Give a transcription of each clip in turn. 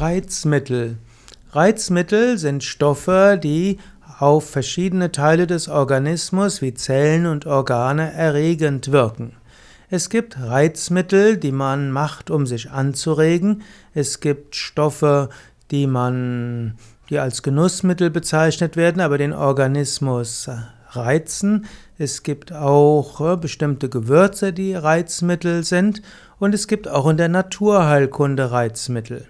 Reizmittel. Reizmittel sind Stoffe, die auf verschiedene Teile des Organismus wie Zellen und Organe erregend wirken. Es gibt Reizmittel, die man macht, um sich anzuregen. Es gibt Stoffe, die man die als Genussmittel bezeichnet werden, aber den Organismus reizen. Es gibt auch äh, bestimmte Gewürze, die Reizmittel sind. Und es gibt auch in der Naturheilkunde Reizmittel.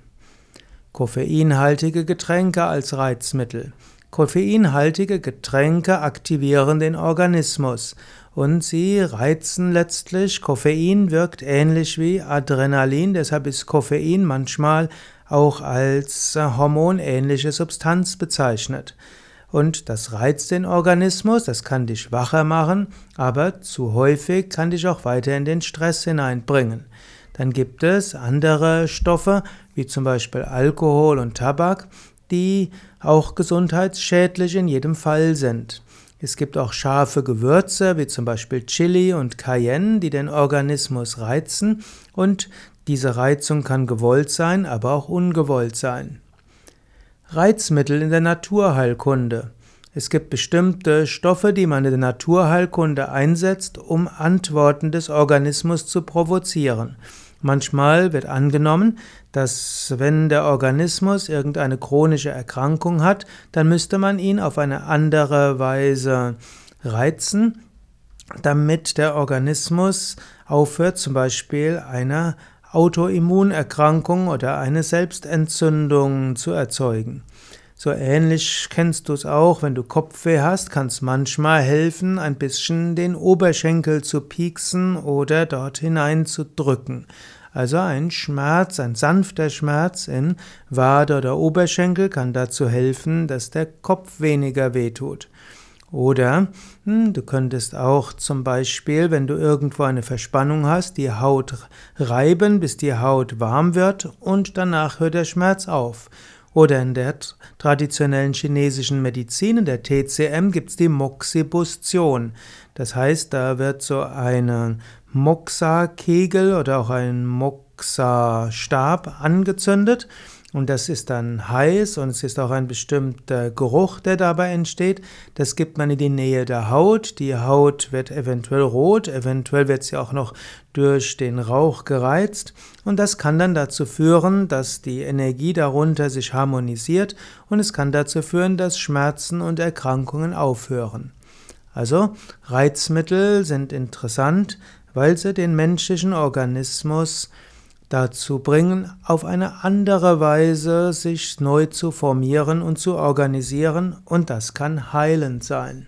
Koffeinhaltige Getränke als Reizmittel. Koffeinhaltige Getränke aktivieren den Organismus und sie reizen letztlich. Koffein wirkt ähnlich wie Adrenalin, deshalb ist Koffein manchmal auch als hormonähnliche Substanz bezeichnet. Und das reizt den Organismus, das kann dich wacher machen, aber zu häufig kann dich auch weiter in den Stress hineinbringen. Dann gibt es andere Stoffe, wie zum Beispiel Alkohol und Tabak, die auch gesundheitsschädlich in jedem Fall sind. Es gibt auch scharfe Gewürze, wie zum Beispiel Chili und Cayenne, die den Organismus reizen und diese Reizung kann gewollt sein, aber auch ungewollt sein. Reizmittel in der Naturheilkunde. Es gibt bestimmte Stoffe, die man in der Naturheilkunde einsetzt, um Antworten des Organismus zu provozieren. Manchmal wird angenommen, dass wenn der Organismus irgendeine chronische Erkrankung hat, dann müsste man ihn auf eine andere Weise reizen, damit der Organismus aufhört, zum Beispiel eine Autoimmunerkrankung oder eine Selbstentzündung zu erzeugen. So ähnlich kennst du es auch, wenn du Kopfweh hast, kann es manchmal helfen, ein bisschen den Oberschenkel zu pieksen oder dort hineinzudrücken. Also ein Schmerz, ein sanfter Schmerz in Wade oder Oberschenkel kann dazu helfen, dass der Kopf weniger wehtut. Oder hm, du könntest auch zum Beispiel, wenn du irgendwo eine Verspannung hast, die Haut reiben, bis die Haut warm wird und danach hört der Schmerz auf. Oder in der traditionellen chinesischen Medizin, in der TCM, gibt es die Moxibustion. Das heißt, da wird so ein Moxa-Kegel oder auch ein Moxa-Stab angezündet und das ist dann heiß und es ist auch ein bestimmter Geruch, der dabei entsteht. Das gibt man in die Nähe der Haut. Die Haut wird eventuell rot, eventuell wird sie auch noch durch den Rauch gereizt. Und das kann dann dazu führen, dass die Energie darunter sich harmonisiert und es kann dazu führen, dass Schmerzen und Erkrankungen aufhören. Also Reizmittel sind interessant, weil sie den menschlichen Organismus dazu bringen, auf eine andere Weise sich neu zu formieren und zu organisieren, und das kann heilend sein.